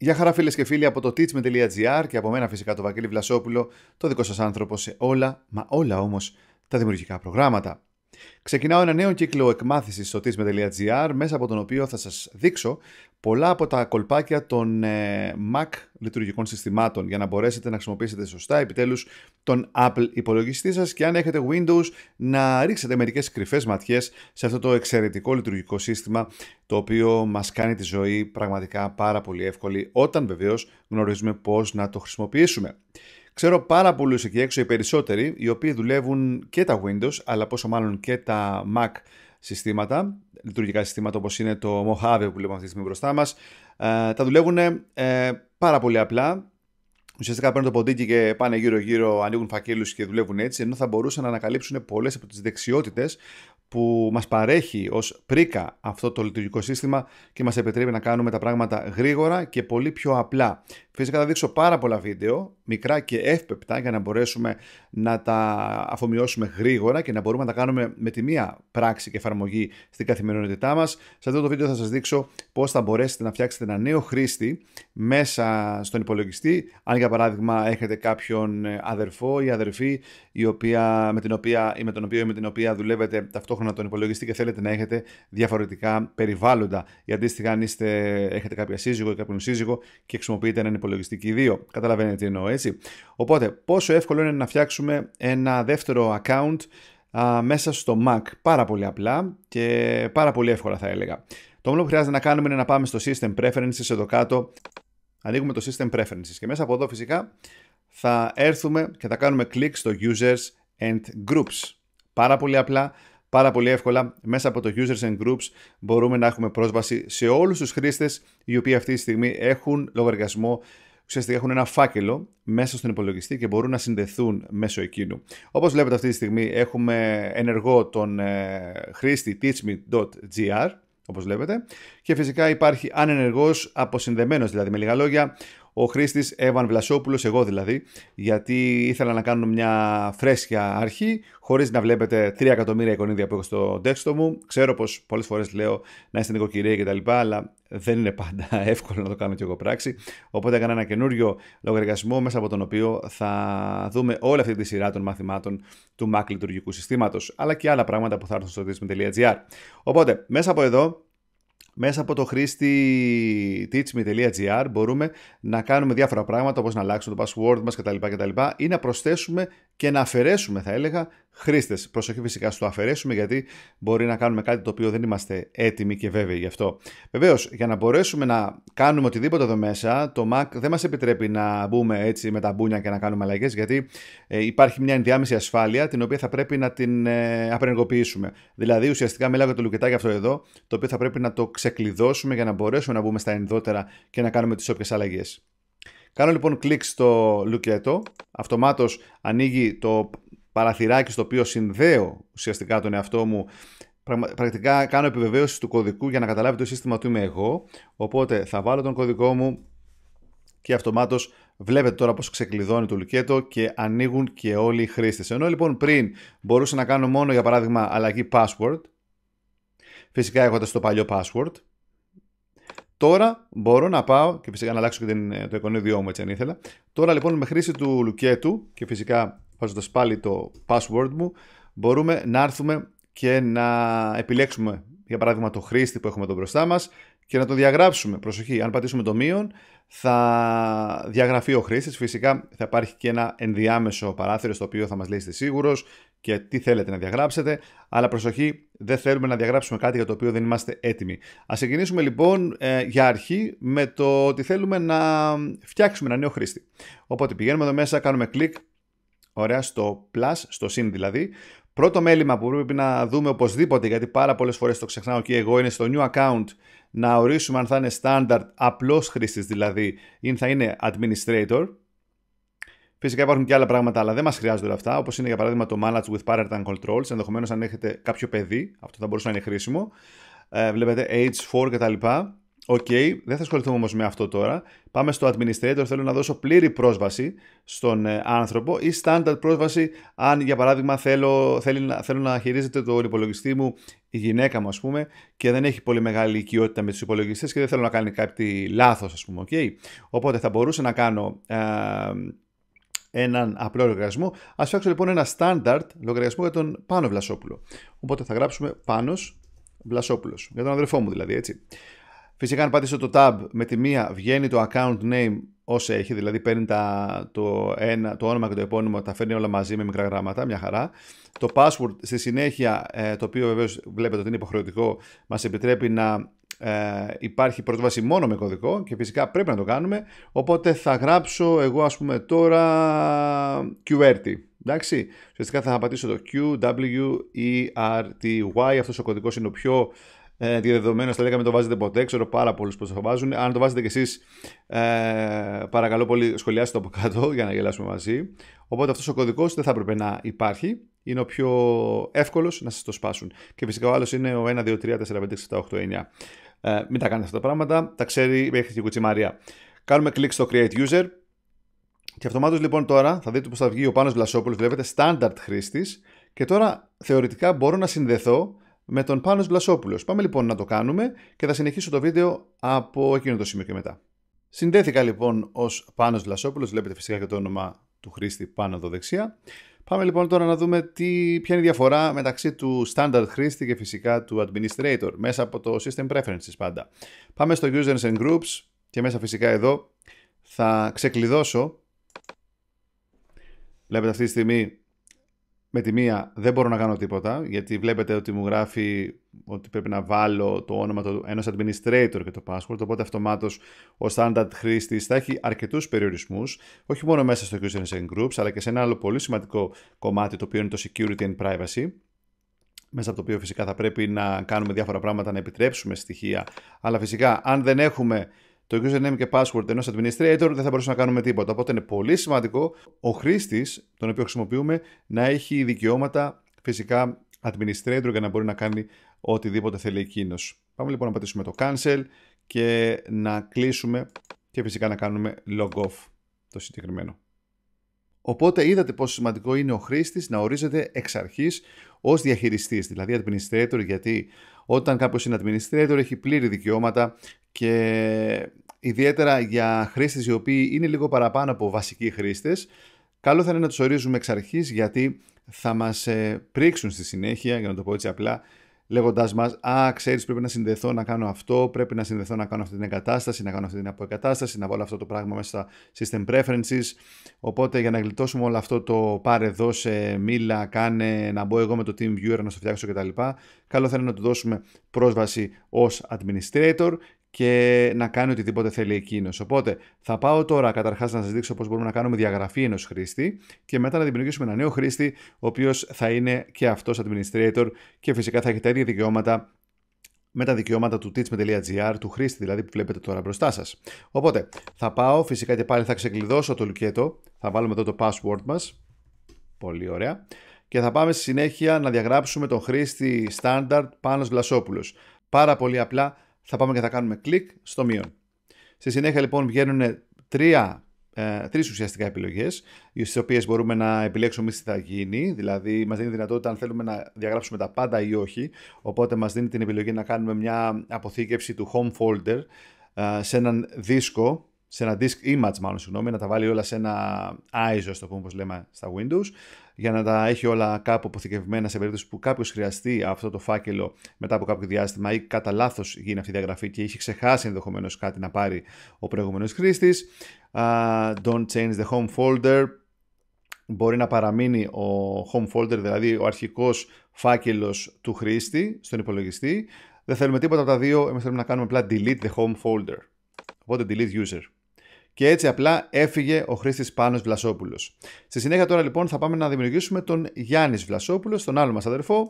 Γεια χαρά φίλες και φίλοι από το teachme.gr και από μένα φυσικά το Βαγγέλη Βλασόπουλο, το δικό σας άνθρωπο σε όλα, μα όλα όμως, τα δημιουργικά προγράμματα. Ξεκινάω ένα νέο κύκλο εκμάθησης στο teachme.gr μέσα από τον οποίο θα σας δείξω πολλά από τα κολπάκια των ε, Mac λειτουργικών συστημάτων για να μπορέσετε να χρησιμοποιήσετε σωστά επιτέλους τον Apple υπολογιστή σας και αν έχετε Windows να ρίξετε μερικές κρυφές ματιές σε αυτό το εξαιρετικό λειτουργικό σύστημα το οποίο μας κάνει τη ζωή πραγματικά πάρα πολύ εύκολη όταν βεβαίως γνωρίζουμε πώς να το χρησιμοποιήσουμε. Ξέρω πάρα πολλούς εκεί έξω, οι περισσότεροι, οι οποίοι δουλεύουν και τα Windows, αλλά πόσο μάλλον και τα Mac συστήματα, λειτουργικά συστήματα όπως είναι το Mojave που βλέπουμε αυτή τη στιγμή μπροστά μας, ε, τα δουλεύουν ε, πάρα πολύ απλά Ουσιαστικά παίρνουν το ποντίκι και πάνε γύρω-γύρω, ανοίγουν φακέλους και δουλεύουν έτσι, ενώ θα μπορούσαν να ανακαλύψουν πολλές από τις δεξιότητες που μας παρέχει ως πρίκα αυτό το λειτουργικό σύστημα και μας επιτρέπει να κάνουμε τα πράγματα γρήγορα και πολύ πιο απλά. Φυσικά θα δείξω πάρα πολλά βίντεο, μικρά και εύπεπτα, για να μπορέσουμε να τα αφομοιώσουμε γρήγορα και να μπορούμε να τα κάνουμε με τη μία πράξη και εφαρμογή στην καθημερινότητά μας. Σε αυτό το βίντεο θα σας δείξω πώς θα μπορέσετε να φτιάξετε ένα νέο χρήστη μέσα στον υπολογιστή. Αν για για παράδειγμα έχετε κάποιον ε, αδερφό ή αδερφή η οποία, με, την οποία, ή με τον οποίο ή με την οποία δουλεύετε ταυτόχρονα τον υπολογιστή και θέλετε να έχετε διαφορετικά περιβάλλοντα. Ή αντίστοιχα αν είστε, έχετε κάποια σύζυγο ή κάποιον σύζυγο και χρησιμοποιείτε έναν υπολογιστή και δύο. Καταλαβαίνετε τι εννοώ έτσι. Οπότε πόσο εύκολο είναι να φτιάξουμε ένα δεύτερο account α, μέσα στο Mac. Πάρα πολύ απλά και πάρα πολύ εύκολα θα έλεγα. Το μόνο που χρειάζεται να κάνουμε είναι να πάμε στο System Preferences εδώ κάτω ανοίγουμε το System Preferences και μέσα από εδώ φυσικά θα έρθουμε και θα κάνουμε κλικ στο Users and Groups. Πάρα πολύ απλά, πάρα πολύ εύκολα, μέσα από το Users and Groups μπορούμε να έχουμε πρόσβαση σε όλους τους χρήστες οι οποίοι αυτή τη στιγμή έχουν λογαριασμό ουσιαστικά έχουν ένα φάκελο μέσα στον υπολογιστή και μπορούν να συνδεθούν μέσω εκείνου. Όπως βλέπετε αυτή τη στιγμή έχουμε ενεργό τον ε, χρήστη teachme.gr όπως βλέπετε. Και φυσικά υπάρχει ανενεργός, αποσυνδεμένος δηλαδή με λίγα λόγια, ο χρήστης Εύαν Βλασόπουλος, εγώ δηλαδή, γιατί ήθελα να κάνω μια φρέσκια αρχή, χωρίς να βλέπετε 3 εκατομμύρια εικονίδια που έχω στο τέξτο μου. Ξέρω πως πολλές φορές λέω να είστε νοικοκυρία κτλ., αλλά δεν είναι πάντα εύκολο να το κάνω και εγώ πράξη. Οπότε έκανα ένα καινούριο λογαριασμό μέσα από τον οποίο θα δούμε όλη αυτή τη σειρά των μαθημάτων του Mac λειτουργικού συστήματος, αλλά και άλλα πράγματα που θα έρθουν στο disney.gr. Οπότε, μέσα από εδώ μέσα από το χρήστη teachme.gr μπορούμε να κάνουμε διάφορα πράγματα όπως να αλλάξουμε το password μας κτλ. κτλ ή να προσθέσουμε και να αφαιρέσουμε, θα έλεγα, χρήστες. Προσοχή φυσικά στο αφαιρέσουμε, γιατί μπορεί να κάνουμε κάτι το οποίο δεν είμαστε έτοιμοι και βέβαιοι γι' αυτό. Βεβαίως, για να μπορέσουμε να κάνουμε οτιδήποτε εδώ μέσα, το Mac δεν μας επιτρέπει να μπούμε έτσι με τα μπούνια και να κάνουμε αλλαγές, γιατί ε, υπάρχει μια ενδιάμεση ασφάλεια την οποία θα πρέπει να την ε, απενεργοποιήσουμε. Δηλαδή, ουσιαστικά μιλάω για το λουκετάκι αυτό εδώ, το οποίο θα πρέπει να το ξεκλειδώσουμε για να μπορέσουμε να μπούμε στα ενδότερα και να κάνουμε τις όποιες αλλαγές. Κάνω λοιπόν κλικ στο Λουκέτο. Αυτομάτως ανοίγει το παραθυράκι στο οποίο συνδέω ουσιαστικά τον εαυτό μου πρακτικά κάνω επιβεβαίωση του κωδικού για να καταλάβει το σύστημα του είμαι εγώ. Οπότε θα βάλω τον κωδικό μου και αυτομάτως βλέπετε τώρα πως ξεκλειδώνει το λουκέτο και ανοίγουν και όλοι οι χρήστες. Ενώ λοιπόν πριν μπορούσα να κάνω μόνο για παράδειγμα αλλαγή password, φυσικά έχοντας το παλιό password, Τώρα μπορώ να πάω και φυσικά να αλλάξω και την, ε, το εικονίδιό μου έτσι αν ήθελα. Τώρα λοιπόν με χρήση του λουκέτου και φυσικά βάζοντας πάλι το password μου μπορούμε να έρθουμε και να επιλέξουμε για παράδειγμα το χρήστη που έχουμε εδώ μπροστά μας και να το διαγράψουμε. Προσοχή, αν πατήσουμε το μείον θα διαγραφεί ο χρήστη. Φυσικά θα υπάρχει και ένα ενδιάμεσο παράθυρο στο οποίο θα μας λέει είστε σίγουρος και τι θέλετε να διαγράψετε. Αλλά προσοχή, δεν θέλουμε να διαγράψουμε κάτι για το οποίο δεν είμαστε έτοιμοι. Ας ξεκινήσουμε λοιπόν ε, για αρχή με το ότι θέλουμε να φτιάξουμε ένα νέο χρήστη. Οπότε πηγαίνουμε εδώ μέσα, κάνουμε κλικ. Ωραία, στο plus, στο συν δηλαδή. Πρώτο μέλημα που πρέπει να δούμε οπωσδήποτε, γιατί πάρα πολλές φορές το ξεχνάω και εγώ, είναι στο new account να ορίσουμε αν θα είναι standard απλός χρήστης δηλαδή ή θα είναι administrator. Φυσικά υπάρχουν και άλλα πράγματα, αλλά δεν μας χρειάζονται όλα αυτά, όπως είναι για παράδειγμα το Manage with and Controls. Ενδεχομένως αν έχετε κάποιο παιδί, αυτό θα μπορούσε να είναι χρήσιμο. Ε, βλέπετε Age4 κτλ. Οκ, okay, δεν θα ασχοληθούμε όμως με αυτό τώρα. Πάμε στο administrator, θέλω να δώσω πλήρη πρόσβαση στον ε, άνθρωπο ή standard πρόσβαση αν για παράδειγμα θέλω, θέλει να, θέλω να χειρίζεται το υπολογιστή μου η γυναίκα μου ας πούμε και δεν έχει πολύ μεγάλη οικειότητα με τους υπολογιστές και δεν θέλω να κάνει κάτι λάθος ας πούμε. Okay. Οπότε θα μπορούσα να κάνω... Ε, έναν απλό λογαριασμό. Ας φτιάξω λοιπόν ένα standard λογαριασμό για τον Πάνο Βλασόπουλο. Οπότε θα γράψουμε Πάνος Βλασόπουλος. Για τον αδερφό μου δηλαδή, έτσι. Φυσικά αν πατήσω το tab με τη μία βγαίνει το account name όσο έχει, δηλαδή παίρνει τα, το, ένα, το όνομα και το επώνυμο, τα φέρνει όλα μαζί με μικρά γράμματα, μια χαρά. Το password στη συνέχεια, ε, το οποίο βεβαίως βλέπετε ότι είναι υποχρεωτικό, μας επιτρέπει να ε, υπάρχει πρόσβαση μόνο με κωδικό και φυσικά πρέπει να το κάνουμε, οπότε θα γράψω εγώ ας πούμε τώρα QRT. Εντάξει, ουσιαστικά θα πατήσω το Q, W, E, R, T, Y, αυτός ο κωδικός είναι ο πιο ε, διαδεδομένω στα λέγαμε το βάζετε ποτέ. Ξέρω πάρα πολλούς που το βάζουν. Αν το βάζετε κι εσείς, ε, παρακαλώ πολύ, σχολιάστε το από κάτω για να γελάσουμε μαζί. Οπότε αυτός ο κωδικός δεν θα έπρεπε να υπάρχει. Είναι ο πιο εύκολος να σας το σπάσουν. Και φυσικά ο άλλος είναι ο 1, 2, 3, 4, 5, 6, 7, 8, 9. Ε, μην τα κάνετε αυτά τα πράγματα. Τα ξέρει μέχρι και η κουτσιμαρία. Κάνουμε κλικ στο Create User. Και αυτομάτως λοιπόν τώρα θα δείτε πώς θα βγει ο Πάνος Βλασόπουλος. Βλέπετε, standard χρήστης. Και τώρα θεωρητικά μπορώ να συνδεθώ με τον Πάνος Βλασόπουλος. Πάμε λοιπόν να το κάνουμε και θα συνεχίσω το βίντεο από εκείνο το σημείο και μετά. Συνδέθηκα λοιπόν ως Πάνος Βλασόπουλος, βλέπετε φυσικά και το όνομα του χρήστη πάνω εδώ δεξιά. Πάμε λοιπόν τώρα να δούμε τι, ποια είναι η διαφορά μεταξύ του standard χρήστη και φυσικά του administrator μέσα από το system preferences πάντα. Πάμε στο users and groups και μέσα φυσικά εδώ θα ξεκλειδώσω. Βλέπετε αυτή τη στιγμή με τη μία δεν μπορώ να κάνω τίποτα, γιατί βλέπετε ότι μου γράφει ότι πρέπει να βάλω το όνομα του ενός administrator και το password, οπότε αυτομάτως ο standard χρήστης θα έχει αρκετούς περιορισμούς, όχι μόνο μέσα στο users and groups, αλλά και σε ένα άλλο πολύ σημαντικό κομμάτι, το οποίο είναι το security and privacy, μέσα από το οποίο φυσικά θα πρέπει να κάνουμε διάφορα πράγματα, να επιτρέψουμε στοιχεία, αλλά φυσικά αν δεν έχουμε το username και password ενός administrator δεν θα μπορούσαμε να κάνουμε τίποτα. Οπότε είναι πολύ σημαντικό ο χρήστης, τον οποίο χρησιμοποιούμε, να έχει δικαιώματα φυσικά administrator για να μπορεί να κάνει οτιδήποτε θέλει εκείνος. Πάμε λοιπόν να πατήσουμε το cancel και να κλείσουμε και φυσικά να κάνουμε log off το συγκεκριμένο. Οπότε είδατε πόσο σημαντικό είναι ο χρήστης να ορίζεται εξ αρχής ως διαχειριστής, δηλαδή administrator, γιατί όταν κάποιος είναι administrator έχει πλήρη δικαιώματα και ιδιαίτερα για χρήστες οι οποίοι είναι λίγο παραπάνω από βασικοί χρήστες, καλό θα είναι να τους ορίζουμε εξ αρχής γιατί θα μας ε, πρίξουν στη συνέχεια, για να το πω έτσι απλά, λέγοντάς μας, Α, ξέρεις, πρέπει να συνδεθώ να κάνω αυτό, πρέπει να συνδεθώ να κάνω αυτή την εγκατάσταση, να κάνω αυτή την αποεγκατάσταση, να βάλω αυτό το πράγμα μέσα στα system preferences. Οπότε για να γλιτώσουμε όλο αυτό το πάρε, δώσε, μίλα, κάνε, να μπω εγώ με το team viewer να στο φτιάξω κτλ. Καλό θα είναι να του δώσουμε πρόσβαση ως administrator και να κάνει οτιδήποτε θέλει εκείνος. Οπότε θα πάω τώρα καταρχάς να σας δείξω πώς μπορούμε να κάνουμε διαγραφή ενός χρήστη και μετά να δημιουργήσουμε ένα νέο χρήστη, ο οποίος θα είναι και αυτός administrator και φυσικά θα έχει τα ίδια δικαιώματα με τα δικαιώματα του teachme.gr, του χρήστη δηλαδή που βλέπετε τώρα μπροστά σας. Οπότε θα πάω φυσικά και πάλι θα ξεκλειδώσω το λουκέτο, θα βάλουμε εδώ το password μας. Πολύ ωραία. Και θα πάμε στη συνέχεια να διαγράψουμε τον χρήστη standard Πάνος Βλασόπουλος. Πάρα πολύ απλά θα πάμε και θα κάνουμε κλικ στο μείον. Στη συνέχεια λοιπόν βγαίνουν τρία ε, τρεις ουσιαστικά επιλογές, στις οποίες μπορούμε να επιλέξουμε τι θα γίνει. Δηλαδή, μας δίνει δυνατότητα αν θέλουμε να διαγράψουμε τα πάντα ή όχι. Οπότε, μας δίνει την επιλογή να κάνουμε μια αποθήκευση του home folder ε, σε έναν δίσκο, σε ένα disk image μάλλον, συγγνώμη, να τα βάλει όλα σε ένα ISO, λέμε στα Windows για να τα έχει όλα κάπου αποθηκευμένα σε περίπτωση που κάποιος χρειαστεί αυτό το φάκελο μετά από κάποιο διάστημα ή κατά λάθος γίνει αυτή η διαγραφή και είχε ξεχάσει ενδεχομένως κάτι να πάρει ο προηγούμενος χρήστης. don't change the home folder. Μπορεί να παραμείνει ο home folder, δηλαδή ο αρχικός φάκελος του χρήστη στον υπολογιστή. Δεν θέλουμε τίποτα από τα δύο, εμείς θέλουμε να κάνουμε απλά delete the home folder. Οπότε delete user. Και έτσι απλά έφυγε ο Χρήστης Πάνος Βλασόπουλος. Στη συνέχεια τώρα λοιπόν θα πάμε να δημιουργήσουμε τον Γιάννης Βλασόπουλος, τον άλλο μας αδερφό,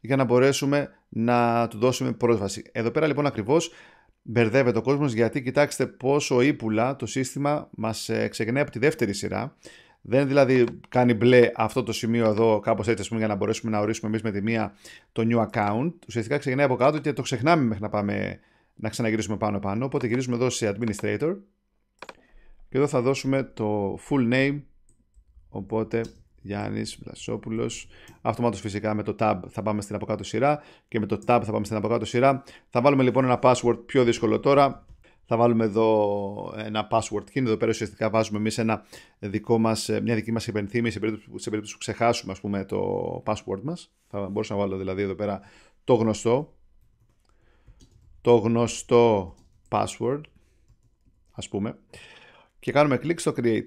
για να μπορέσουμε να του δώσουμε πρόσβαση. Εδώ πέρα λοιπόν ακριβώς μπερδεύεται ο κόσμος γιατί κοιτάξτε πόσο ύπουλα το σύστημα μας ε, ξεκινάει από τη δεύτερη σειρά. Δεν δηλαδή κάνει μπλε αυτό το σημείο εδώ, κάπως έτσι, πούμε, για να μπορέσουμε να ορίσουμε εμείς με τη μία το new account. Ουσιαστικά ξεκινάει από κάτω και το ξεχνάμε μέχρι να πάμε να ξαναγυρίσουμε πάνω-πάνω. Οπότε γυρίζουμε εδώ σε administrator και εδώ θα δώσουμε το full name οπότε Γιάννης Βλασσόπουλος αυτομάτως φυσικά με το tab θα πάμε στην αποκάτω σειρά και με το tab θα πάμε στην αποκάτω σειρά θα βάλουμε λοιπόν ένα password πιο δύσκολο τώρα θα βάλουμε εδώ ένα password key. Εδώ πέρα ουσιαστικά βάζουμε εμείς ένα δικό μας, μια δική μας υπενθύμηση σε περίπτωση, σε περίπτωση που ξεχάσουμε ας πούμε, το password μας. Θα μπορούσα να βάλω δηλαδή εδώ πέρα το γνωστό. Το γνωστό password, ας πούμε και κάνουμε κλικ στο Create.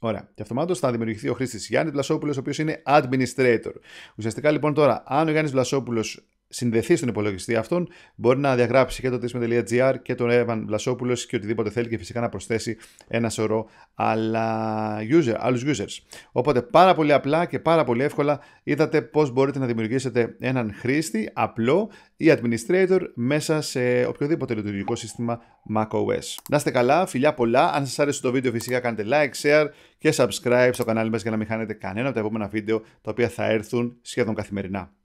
Ωραία. Και αυτομάτως θα δημιουργηθεί ο χρήστης Γιάννης Βλασόπουλος, ο οποίος είναι administrator. Ουσιαστικά λοιπόν τώρα, αν ο Γιάννης Βλασόπουλος συνδεθεί στον υπολογιστή αυτόν, μπορεί να διαγράψει και το tisme.gr και τον Evan Βλασόπουλος και οτιδήποτε θέλει και φυσικά να προσθέσει ένα σωρό άλλα user, άλλους users. Οπότε πάρα πολύ απλά και πάρα πολύ εύκολα είδατε πώς μπορείτε να δημιουργήσετε έναν χρήστη απλό ή administrator μέσα σε οποιοδήποτε λειτουργικό σύστημα macOS. Να είστε καλά, φιλιά πολλά. Αν σας άρεσε το βίντεο φυσικά κάντε like, share και subscribe στο κανάλι μας για να μην χάνετε κανένα από τα επόμενα βίντεο τα οποία θα έρθουν σχεδόν καθημερινά.